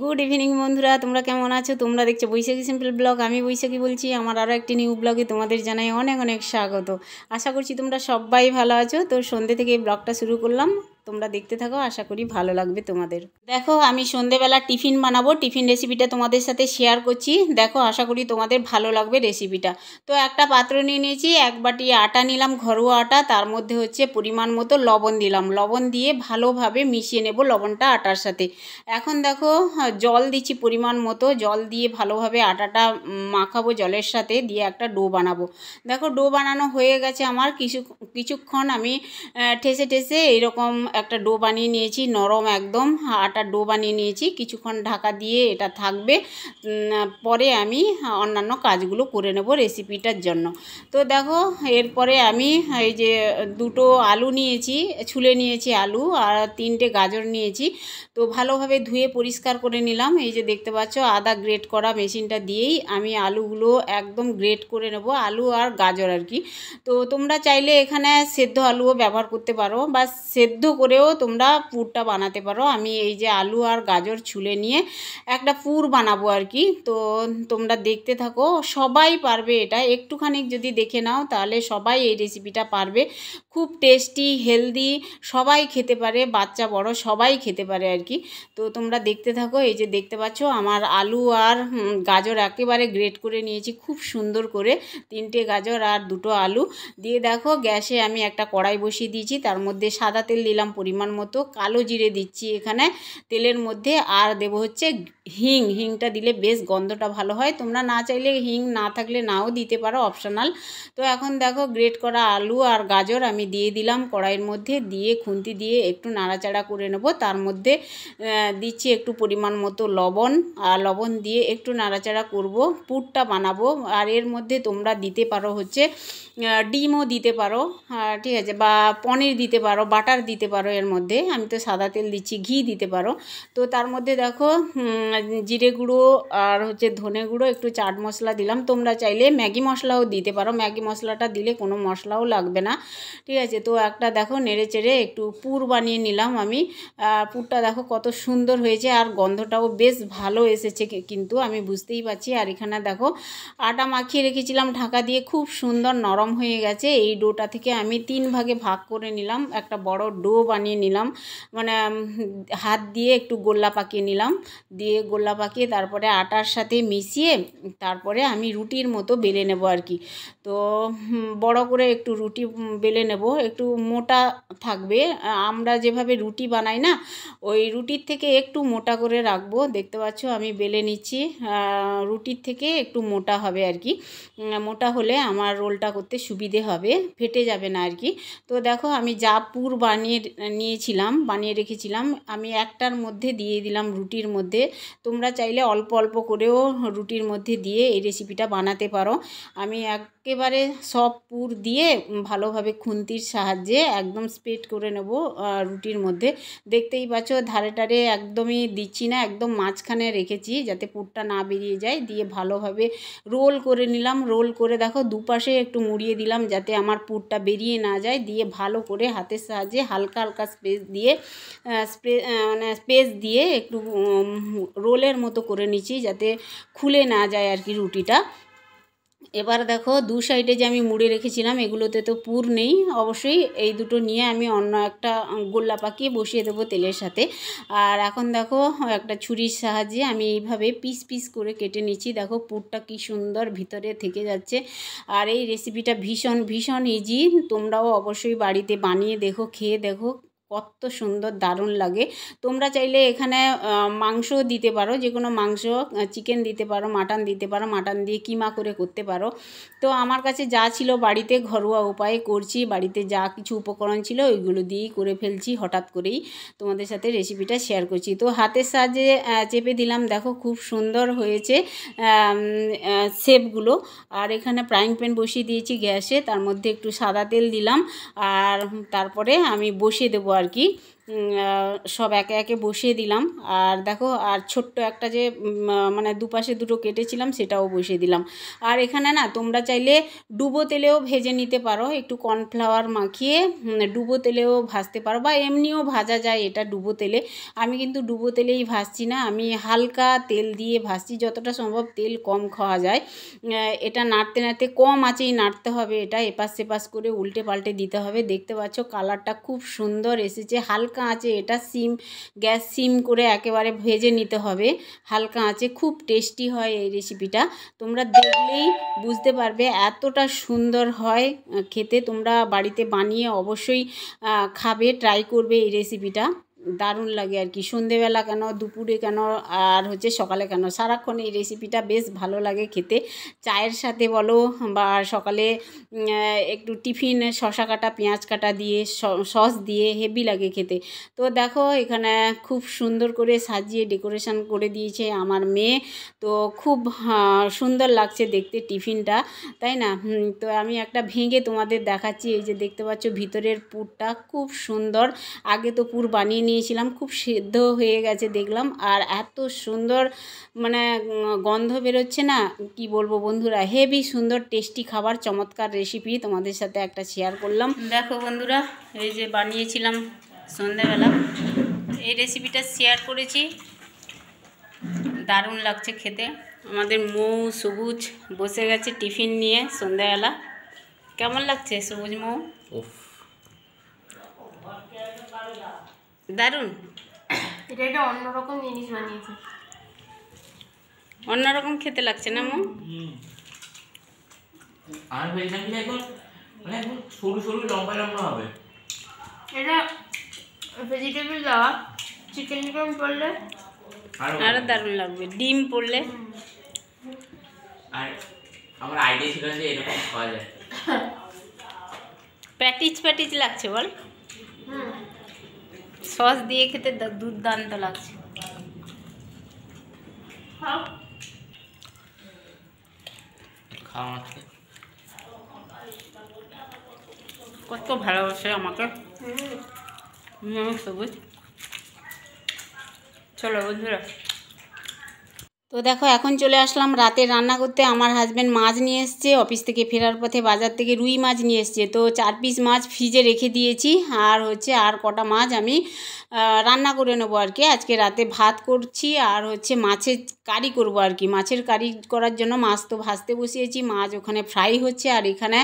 Good evening বন্ধুরা তোমরা কেমন আছো তোমরা দেখছো বৈশাখী সিম্পল ব্লগ আমি বৈশাখী বলছি আমার আরও একটি নিউ ব্লগে তোমাদের জানাই অনেক অনেক স্বাগত আশা করছি তোমরা সবাই ভালো আছো তো সন্ধ্যে থেকে ব্লগটা শুরু করলাম তোমরা দেখতে থাকো আশা করি ভালো লাগবে তোমাদের দেখো আমি সন্ধেবেলা টিফিন বানাবো টিফিন রেসিপিটা তোমাদের সাথে শেয়ার করছি দেখো আশা করি তোমাদের ভালো লাগবে রেসিপিটা তো একটা পাত্র নিয়ে নিয়েছি এক বাটি আটা নিলাম ঘরোয়া আটা তার মধ্যে হচ্ছে পরিমাণ মতো লবণ দিলাম লবণ দিয়ে ভালোভাবে মিশিয়ে নেব লবণটা আটার সাথে এখন দেখো জল দিচ্ছি পরিমাণ মতো জল দিয়ে ভালোভাবে আটাটা মাখাবো জলের সাথে দিয়ে একটা ডো বানাবো দেখো ডো বানানো হয়ে গেছে আমার কিছু কিছুক্ষণ আমি ঠেসে ঠেসে এরকম একটা ডো বানিয়ে নিয়েছি নরম একদম আটার ডো বানিয়ে নিয়েছি কিছুক্ষণ ঢাকা দিয়ে এটা থাকবে পরে আমি অন্যান্য কাজগুলো করে নেব রেসিপিটার জন্য তো দেখো এরপরে আমি এই যে দুটো আলু নিয়েছি ছুলে নিয়েছি আলু আর তিনটে গাজর নিয়েছি তো ভালোভাবে ধুয়ে পরিষ্কার করে নিলাম এই যে দেখতে পাচ্ছ আদা গ্রেট করা মেশিনটা দিয়েই আমি আলুগুলো একদম গ্রেট করে নেব আলু আর গাজর আর কি তো তোমরা চাইলে এখানে সেদ্ধ আলুও ব্যবহার করতে পারো বা সেদ্ধ করেও তোমরা পুরটা বানাতে পারো আমি এই যে আলু আর গাজর ছুলে নিয়ে একটা পুর বানাবো আর কি তো তোমরা দেখতে থাকো সবাই পারবে এটা একটুখানি যদি দেখে নাও তাহলে সবাই এই রেসিপিটা পারবে খুব টেস্টি হেলদি সবাই খেতে পারে বাচ্চা বড় সবাই খেতে পারে আর কি তো তোমরা দেখতে থাকো এই যে দেখতে পাচ্ছ আমার আলু আর গাজর একেবারে গ্রেট করে নিয়েছি খুব সুন্দর করে তিনটে গাজর আর দুটো আলু দিয়ে দেখো গ্যাসে আমি একটা কড়াই বসিয়ে দিয়েছি তার মধ্যে সাদা তেল দিলাম পরিমাণ মতো কালো জিরে দিচ্ছি এখানে তেলের মধ্যে আর দেব হচ্ছে হিং হিংটা দিলে বেশ গন্ধটা ভালো হয় তোমরা না চাইলে হিং না থাকলে নাও দিতে পারো অপশনাল তো এখন দেখো গ্রেট করা আলু আর গাজর আমি দিয়ে দিলাম কড়াইয়ের মধ্যে দিয়ে খুন্তি দিয়ে একটু নাড়াচাড়া করে নেব তার মধ্যে দিচ্ছি একটু পরিমাণ মতো লবণ আর লবণ দিয়ে একটু নাড়াচাড়া করব পুরটা বানাবো আর এর মধ্যে তোমরা দিতে পারো হচ্ছে ডিমও দিতে পারো ঠিক আছে বা পনির দিতে পারো বাটার দিতে পারো পারো এর মধ্যে আমি তো সাদা তেল দিচ্ছি ঘি দিতে পারো তো তার মধ্যে দেখো জিরে গুঁড়ো আর হচ্ছে ধনে গুঁড়ো একটু চাট মশলা দিলাম তোমরা চাইলে ম্যাগি মশলাও দিতে পারো ম্যাগি মশলাটা দিলে কোনো মশলাও লাগবে না ঠিক আছে তো একটা দেখো নেড়ে চেড়ে একটু পুর বানিয়ে নিলাম আমি পুরটা দেখো কত সুন্দর হয়েছে আর গন্ধটাও বেশ ভালো এসেছে কিন্তু আমি বুঝতেই পারছি আর এখানে দেখো আটা মাখিয়ে রেখেছিলাম ঢাকা দিয়ে খুব সুন্দর নরম হয়ে গেছে এই ডোটা থেকে আমি তিন ভাগে ভাগ করে নিলাম একটা বড় ডো বানিয়ে নিলাম মানে হাত দিয়ে একটু গোল্লা পাকিয়ে নিলাম দিয়ে গোল্লা পাকিয়ে তারপরে আটার সাথে মিশিয়ে তারপরে আমি রুটির মতো বেলে নেব আর কি তো বড় করে একটু রুটি বেলে নেব একটু মোটা থাকবে আমরা যেভাবে রুটি বানাই না ওই রুটির থেকে একটু মোটা করে রাখবো দেখতে পাচ্ছ আমি বেলে নিচ্ছি রুটির থেকে একটু মোটা হবে আর কি মোটা হলে আমার রোলটা করতে সুবিধে হবে ফেটে যাবে না আর কি তো দেখো আমি যা পুর বানিয়ে নিয়েছিলাম বানিয়ে রেখেছিলাম আমি একটার মধ্যে দিয়ে দিলাম রুটির মধ্যে তোমরা চাইলে অল্প অল্প করেও রুটির মধ্যে দিয়ে এই রেসিপিটা বানাতে পারো আমি এক একেবারে সব পুর দিয়ে ভালোভাবে খুন্তির সাহায্যে একদম স্প্রেড করে নেব রুটির মধ্যে দেখতেই পাচ্ছ ধারে টারে একদমই দিচ্ছি না একদম মাঝখানে রেখেছি যাতে পুরটা না বেরিয়ে যায় দিয়ে ভালোভাবে রোল করে নিলাম রোল করে দেখো দুপাশে একটু মুড়িয়ে দিলাম যাতে আমার পুরটা বেরিয়ে না যায় দিয়ে ভালো করে হাতের সাহায্যে হালকা হালকা স্পেস দিয়ে স্পে মানে স্পেস দিয়ে একটু রোলের মতো করে নিচ্ছি যাতে খুলে না যায় আর কি রুটিটা এবার দেখো দু সাইডে যে আমি মুড়ে রেখেছিলাম এগুলোতে তো পুর নেই অবশ্যই এই দুটো নিয়ে আমি অন্য একটা গোল্লা পাকিয়ে বসিয়ে দেবো তেলের সাথে আর এখন দেখো একটা ছুরির সাহায্যে আমি এইভাবে পিস পিস করে কেটে নিচ্ছি দেখো পুরটা কি সুন্দর ভিতরে থেকে যাচ্ছে আর এই রেসিপিটা ভীষণ ভীষণ ইজি তোমরাও অবশ্যই বাড়িতে বানিয়ে দেখো খেয়ে দেখো কত সুন্দর দারুণ লাগে তোমরা চাইলে এখানে মাংস দিতে পারো যে কোনো মাংস চিকেন দিতে পারো মাটন দিতে পারো মাটন দিয়ে কিমা করে করতে পারো তো আমার কাছে যা ছিল বাড়িতে ঘরোয়া উপায়ে করছি বাড়িতে যা কিছু উপকরণ ছিল ওইগুলো দিয়েই করে ফেলছি হঠাৎ করেই তোমাদের সাথে রেসিপিটা শেয়ার করছি তো হাতের সাহায্যে চেপে দিলাম দেখো খুব সুন্দর হয়েছে শেপগুলো আর এখানে ফ্রাইং প্যান বসিয়ে দিয়েছি গ্যাসে তার মধ্যে একটু সাদা তেল দিলাম আর তারপরে আমি বসিয়ে দেবো আর प्रकार की সব একে একে বসিয়ে দিলাম আর দেখো আর ছোট্ট একটা যে মানে দুপাশে দুটো কেটেছিলাম সেটাও বসিয়ে দিলাম আর এখানে না তোমরা চাইলে ডুবো তেলেও ভেজে নিতে পারো একটু কর্নফ্লাওয়ার মাখিয়ে ডুবো তেলেও ভাজতে পারো বা এমনিও ভাজা যায় এটা ডুবো তেলে আমি কিন্তু ডুবো তেলেই ভাজছি না আমি হালকা তেল দিয়ে ভাজছি যতটা সম্ভব তেল কম খাওয়া যায় এটা নাড়তে নাড়তে কম আঁচেই নাড়তে হবে এটা এপাশ সেপাশ করে উল্টে পাল্টে দিতে হবে দেখতে পাচ্ছ কালারটা খুব সুন্দর এসেছে হালকা হালকা আঁচে এটা সিম গ্যাস সিম করে একেবারে ভেজে নিতে হবে হালকা আঁচে খুব টেস্টি হয় এই রেসিপিটা তোমরা দেখলেই বুঝতে পারবে এতটা সুন্দর হয় খেতে তোমরা বাড়িতে বানিয়ে অবশ্যই খাবে ট্রাই করবে এই রেসিপিটা দারুণ লাগে আর কি সন্ধেবেলা কেন দুপুরে কেন আর হচ্ছে সকালে কেন সারাক্ষণ এই রেসিপিটা বেশ ভালো লাগে খেতে চায়ের সাথে বলো বা সকালে একটু টিফিন শশা কাটা পেঁয়াজ কাটা দিয়ে সস দিয়ে হেভি লাগে খেতে তো দেখো এখানে খুব সুন্দর করে সাজিয়ে ডেকোরেশন করে দিয়েছে আমার মেয়ে তো খুব সুন্দর লাগছে দেখতে টিফিনটা তাই না তো আমি একটা ভেঙে তোমাদের দেখাচ্ছি এই যে দেখতে পাচ্ছ ভিতরের পুরটা খুব সুন্দর আগে তো পুর বানিয়ে নিয়েছিলাম খুব সেদ্ধ হয়ে গেছে দেখলাম আর এত সুন্দর মানে গন্ধ বেরোচ্ছে না কি বলবো বন্ধুরা হেভি সুন্দর টেস্টি খাবার চমৎকার রেসিপি তোমাদের সাথে একটা শেয়ার করলাম দেখো বন্ধুরা এই যে বানিয়েছিলাম সন্ধ্যাবেলা এই রেসিপিটা শেয়ার করেছি দারুণ লাগছে খেতে আমাদের মৌ সবুজ বসে গেছে টিফিন নিয়ে সন্ধ্যাবেলা কেমন লাগছে সবুজ মৌ দারুণ এটা একটা অন্যরকম জিনিস বানিয়েছে অন্যরকম খেতে লাগছে না মো আর ভেজলাম কি এখন মানে সরু সরু লম্বা লম্বা হবে এটা ভেজিটেবল দেওয়া চিকেন চিকেন পড়লে আরো দারুণ লাগবে ডিম পড়লে আর আমার আইডিয়া ছিল যে এরকম খাওয়া যায় প্যাটিজ প্যাটিজ লাগছে বল সস দিয়ে খেতে দুর্দান্ত লাগছে কত ভালোবাসে আমাকে সবুজ চলো বন্ধুরা তো দেখো এখন চলে আসলাম রাতে রান্না করতে আমার হাজব্যান্ড মাছ নিয়ে এসছে অফিস থেকে ফেরার পথে বাজার থেকে রুই মাছ নিয়ে এসছে তো চার পিস মাছ ফ্রিজে রেখে দিয়েছি আর হচ্ছে আর কটা মাছ আমি রান্না করে নেবো আর কি আজকে রাতে ভাত করছি আর হচ্ছে মাছের কারি করবো আর কি মাছের কারি করার জন্য মাছ তো ভাজতে বসিয়েছি মাছ ওখানে ফ্রাই হচ্ছে আর এখানে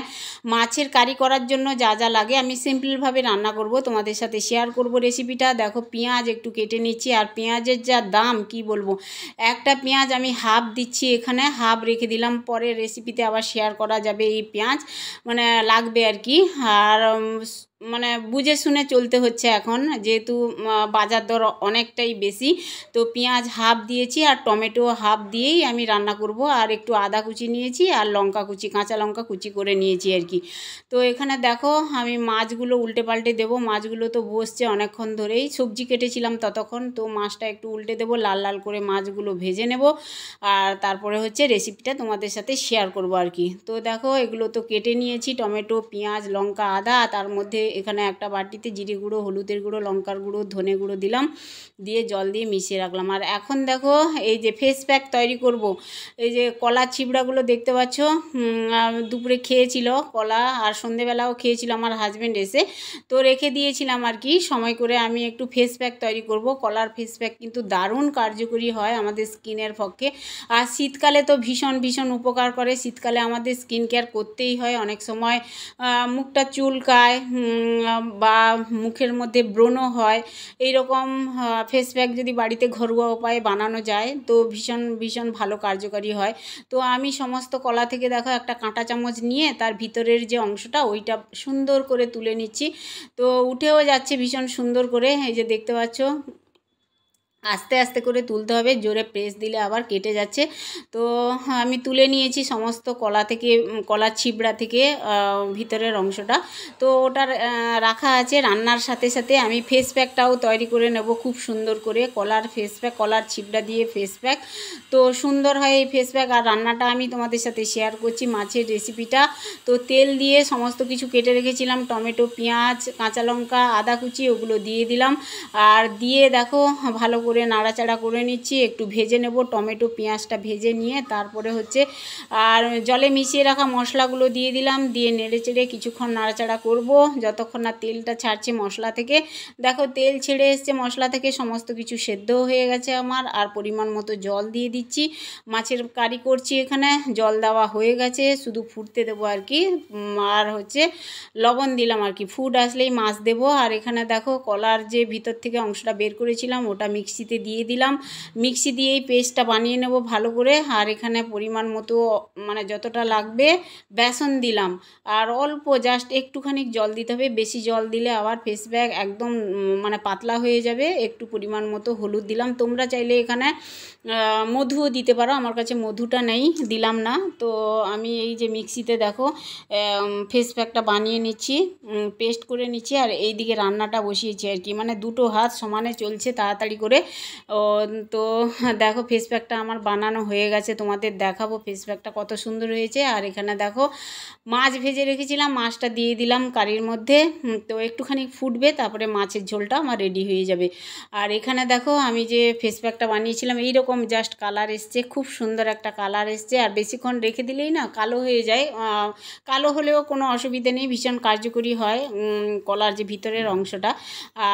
মাছের কারি করার জন্য যা যা লাগে আমি সিম্পলভাবে রান্না করব তোমাদের সাথে শেয়ার করব রেসিপিটা দেখো পেঁয়াজ একটু কেটে নিচ্ছি আর পেঁয়াজের যা দাম কি বলবো একটা পেঁয়াজ পেঁয়াজ আমি হাফ দিচ্ছি এখানে হাফ রেখে দিলাম পরে রেসিপিতে আবার শেয়ার করা যাবে এই পেঁয়াজ মানে লাগবে আর কি আর মানে বুঝে শুনে চলতে হচ্ছে এখন যেহেতু বাজার দর অনেকটাই বেশি তো পেঁয়াজ হাফ দিয়েছি আর টমেটো হাফ দিয়েই আমি রান্না করব আর একটু আদা কুচি নিয়েছি আর লঙ্কা কুচি কাঁচা লঙ্কা কুচি করে নিয়েছি আর কি তো এখানে দেখো আমি মাছগুলো উল্টে পাল্টে দেবো মাছগুলো তো বসছে অনেকক্ষণ ধরেই সবজি কেটেছিলাম ততক্ষণ তো মাছটা একটু উল্টে দেবো লাল লাল করে মাছগুলো ভেজে নেব আর তারপরে হচ্ছে রেসিপিটা তোমাদের সাথে শেয়ার করব আর কি তো দেখো এগুলো তো কেটে নিয়েছি টমেটো পেঁয়াজ লঙ্কা আদা তার মধ্যে এখানে একটা বাটিতে জিরে গুঁড়ো হলুদের গুঁড়ো লঙ্কার গুঁড়ো ধনে গুঁড়ো দিলাম দিয়ে জল দিয়ে মিশিয়ে রাখলাম আর এখন দেখো এই যে ফেস প্যাক তৈরি করব। এই যে কলা ছিবড়াগুলো দেখতে পাচ্ছ দুপুরে খেয়েছিল কলা আর সন্ধেবেলাও খেয়েছিল আমার হাজব্যান্ড এসে তো রেখে দিয়েছিলাম আর কি সময় করে আমি একটু ফেস প্যাক তৈরি করব কলার ফেস প্যাক কিন্তু দারুণ কার্যকরী হয় আমাদের স্কিনের পক্ষে আর শীতকালে তো ভীষণ ভীষণ উপকার করে শীতকালে আমাদের স্কিন কেয়ার করতেই হয় অনেক সময় মুখটা চুলকায় বা মুখের মধ্যে ব্রণ হয় এই রকম ফেস প্যাক যদি বাড়িতে ঘরোয়া উপায়ে বানানো যায় তো ভীষণ ভীষণ ভালো কার্যকারী হয় তো আমি সমস্ত কলা থেকে দেখো একটা কাঁটা চামচ নিয়ে তার ভিতরের যে অংশটা ওইটা সুন্দর করে তুলে নিচ্ছি তো উঠেও যাচ্ছে ভীষণ সুন্দর করে এই যে দেখতে পাচ্ছ আস্তে আস্তে করে তুলতে হবে জোরে প্রেস দিলে আবার কেটে যাচ্ছে তো আমি তুলে নিয়েছি সমস্ত কলা থেকে কলার ছিবড়া থেকে ভিতরের অংশটা তো ওটা রাখা আছে রান্নার সাথে সাথে আমি ফেস প্যাকটাও তৈরি করে নেব খুব সুন্দর করে কলার ফেস প্যাক কলার ছিবড়া দিয়ে ফেস প্যাক তো সুন্দর হয় এই ফেস প্যাক আর রান্নাটা আমি তোমাদের সাথে শেয়ার করছি মাছের রেসিপিটা তো তেল দিয়ে সমস্ত কিছু কেটে রেখেছিলাম টমেটো পেঁয়াজ কাঁচা লঙ্কা আদা কুচি ওগুলো দিয়ে দিলাম আর দিয়ে দেখো ভালো করে নাড়াচাড়া করে নিচ্ছি একটু ভেজে নেব টমেটো পেঁয়াজটা ভেজে নিয়ে তারপরে হচ্ছে আর জলে মিশিয়ে রাখা মশলাগুলো দিয়ে দিলাম দিয়ে নেড়ে চেড়ে কিছুক্ষণ নাড়াচাড়া করব যতক্ষণ না তেলটা ছাড়ছে মশলা থেকে দেখো তেল ছেড়ে এসছে মশলা থেকে সমস্ত কিছু সেদ্ধ হয়ে গেছে আমার আর পরিমাণ মতো জল দিয়ে দিচ্ছি মাছের কারি করছি এখানে জল দেওয়া হয়ে গেছে শুধু ফুটতে দেবো আর কি আর হচ্ছে লবণ দিলাম আর কি ফুড আসলেই মাছ দেবো আর এখানে দেখো কলার যে ভিতর থেকে অংশটা বের করেছিলাম ওটা মিক্সি মিক্সিতে দিয়ে দিলাম মিক্সি দিয়ে এই পেস্টটা বানিয়ে নেব ভালো করে আর এখানে পরিমাণ মতো মানে যতটা লাগবে বেসন দিলাম আর অল্প জাস্ট একটুখানি জল দিতে হবে বেশি জল দিলে আবার ফেস ব্যাগ একদম মানে পাতলা হয়ে যাবে একটু পরিমাণ মতো হলুদ দিলাম তোমরা চাইলে এখানে মধু দিতে পারো আমার কাছে মধুটা নেই দিলাম না তো আমি এই যে মিক্সিতে দেখো ফেস প্যাকটা বানিয়ে নিচ্ছি পেস্ট করে নিচ্ছি আর এই দিকে রান্নাটা বসিয়েছি আর কি মানে দুটো হাত সমানে চলছে তাড়াতাড়ি করে ও তো দেখো ফেস প্যাকটা আমার বানানো হয়ে গেছে তোমাদের দেখাবো ফেস প্যাকটা কত সুন্দর হয়েছে আর এখানে দেখো মাছ ভেজে রেখেছিলাম মাছটা দিয়ে দিলাম কারির মধ্যে তো একটুখানি ফুটবে তারপরে মাছের ঝোলটা আমার রেডি হয়ে যাবে আর এখানে দেখো আমি যে ফেস প্যাকটা বানিয়েছিলাম এইরকম জাস্ট কালার এসছে খুব সুন্দর একটা কালার এসছে আর বেশিক্ষণ রেখে দিলেই না কালো হয়ে যায় কালো হলেও কোনো অসুবিধা নেই ভীষণ কার্যকরী হয় কলার যে ভিতরের অংশটা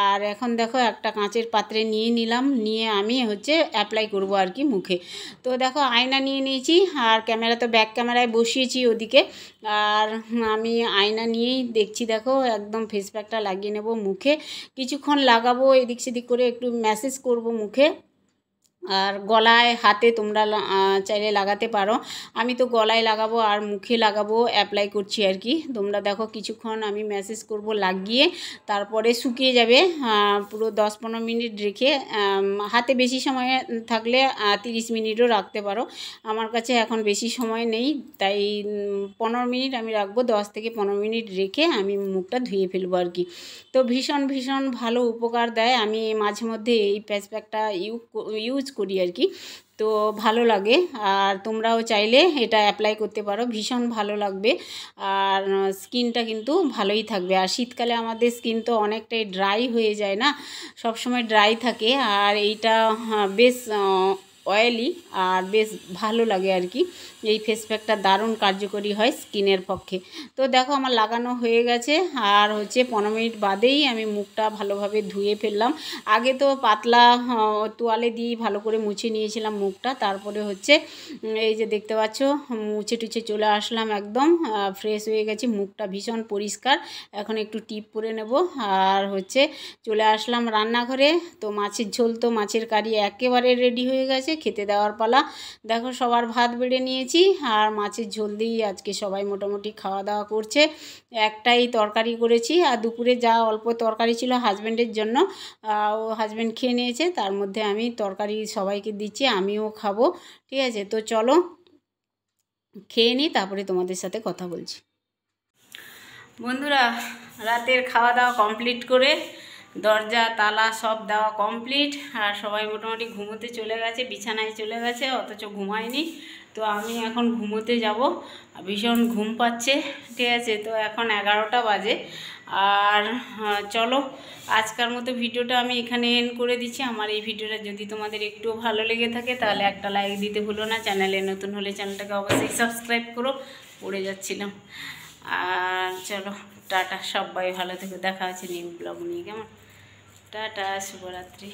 আর এখন দেখো একটা কাঁচের পাত্রে নিয়ে নিলাম নিয়ে আমি হচ্ছে অ্যাপ্লাই করব আর কি মুখে তো দেখো আয়না নিয়ে নিয়েছি আর ক্যামেরা তো ব্যাক ক্যামেরায় বসিয়েছি ওদিকে আর আমি আয়না নিয়েই দেখছি দেখো একদম ফেস প্যাকটা লাগিয়ে নেব মুখে কিছুক্ষণ লাগাবো এদিক সেদিক করে একটু ম্যাসেজ করব মুখে আর গলায় হাতে তোমরা চাইলে লাগাতে পারো আমি তো গলায় লাগাবো আর মুখে লাগাবো অ্যাপ্লাই করছি আর কি তোমরা দেখো কিছুক্ষণ আমি ম্যাসেজ করব লাগিয়ে তারপরে শুকিয়ে যাবে পুরো দশ পনেরো মিনিট রেখে হাতে বেশি সময় থাকলে তিরিশ মিনিটও রাখতে পারো আমার কাছে এখন বেশি সময় নেই তাই পনেরো মিনিট আমি রাখবো দশ থেকে পনেরো মিনিট রেখে আমি মুখটা ধুয়ে ফেলবো আর কি তো ভীষণ ভীষণ ভালো উপকার দেয় আমি মাঝে মধ্যে এই প্যাচপ্যাকটা ইউজ করি আর কি তো ভালো লাগে আর তোমরাও চাইলে এটা অ্যাপ্লাই করতে পারো ভীষণ ভালো লাগবে আর স্কিনটা কিন্তু ভালোই থাকবে আর শীতকালে আমাদের স্কিন তো অনেকটাই ড্রাই হয়ে যায় না সব সময় ড্রাই থাকে আর এইটা হ্যাঁ, বেশ অয়েলি আর বেশ ভালো লাগে আর কি এই ফেস প্যাকটা দারুণ কার্যকরী হয় স্কিনের পক্ষে তো দেখো আমার লাগানো হয়ে গেছে আর হচ্ছে পনেরো মিনিট বাদেই আমি মুখটা ভালোভাবে ধুয়ে ফেললাম আগে তো পাতলা তোয়ালে দিয়ে ভালো করে মুছে নিয়েছিলাম মুখটা তারপরে হচ্ছে এই যে দেখতে পাচ্ছ মুছে টুছে চলে আসলাম একদম ফ্রেশ হয়ে গেছে মুখটা ভীষণ পরিষ্কার এখন একটু টিপ পরে নেব আর হচ্ছে চলে আসলাম রান্নাঘরে তো মাছের ঝোল তো মাছের কারি একেবারে রেডি হয়ে গেছে খেতে দেওয়ার পালা দেখো সবার ভাত বেড়ে নিয়েছি আর মাছের ঝোল দিয়েই আজকে সবাই মোটামুটি খাওয়া দাওয়া করছে একটাই তরকারি করেছি আর দুপুরে যা অল্প তরকারি ছিল হাজব্যান্ডের জন্য ও হাজব্যান্ড খেয়ে নিয়েছে তার মধ্যে আমি তরকারি সবাইকে দিচ্ছি আমিও খাবো ঠিক আছে তো চলো খেয়ে নিই তারপরে তোমাদের সাথে কথা বলছি বন্ধুরা রাতের খাওয়া দাওয়া কমপ্লিট করে দরজা তালা সব দেওয়া কমপ্লিট আর সবাই মোটামুটি ঘুমোতে চলে গেছে বিছানায় চলে গেছে অথচ ঘুমায়নি তো আমি এখন ঘুমোতে যাব ভীষণ ঘুম পাচ্ছে ঠিক আছে তো এখন এগারোটা বাজে আর চলো আজকার মতো ভিডিওটা আমি এখানে এন্ড করে দিচ্ছি আমার এই ভিডিওটা যদি তোমাদের একটুও ভালো লেগে থাকে তাহলে একটা লাইক দিতে ভুলো না চ্যানেলে নতুন হলে চ্যানেলটাকে অবশ্যই সাবস্ক্রাইব করো পড়ে যাচ্ছিলাম আর চলো টাটা সবাই ভালো থেকে দেখা হচ্ছে নিউ ব্লগ নিয়ে কেমন टाटा शुभरात्रि